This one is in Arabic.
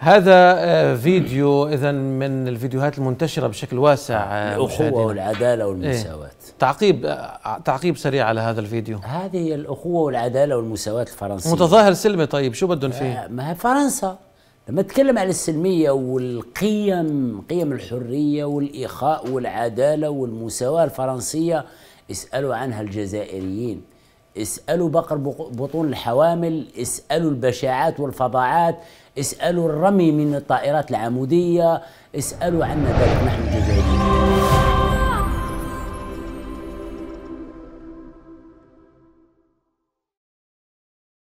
هذا آه، فيديو اذا من الفيديوهات المنتشره بشكل واسع آه، نعم، الاخوه والعداله إيه. والمساواه إيه؟ تعقيب آه، تعقيب سريع على هذا الفيديو هذه هي الاخوه والعداله والمساواه الفرنسيه متظاهر سلمي طيب شو بدهم فيه؟ ما فرنسا لما تكلم عن السلميه والقيم قيم الحريه والاخاء والعداله والمساواه الفرنسيه اسالوا عنها الجزائريين اسألوا بقر بطون الحوامل اسألوا البشاعات والفظاعات اسألوا الرمي من الطائرات العمودية اسألوا عنا ذلك نحن الجزائريين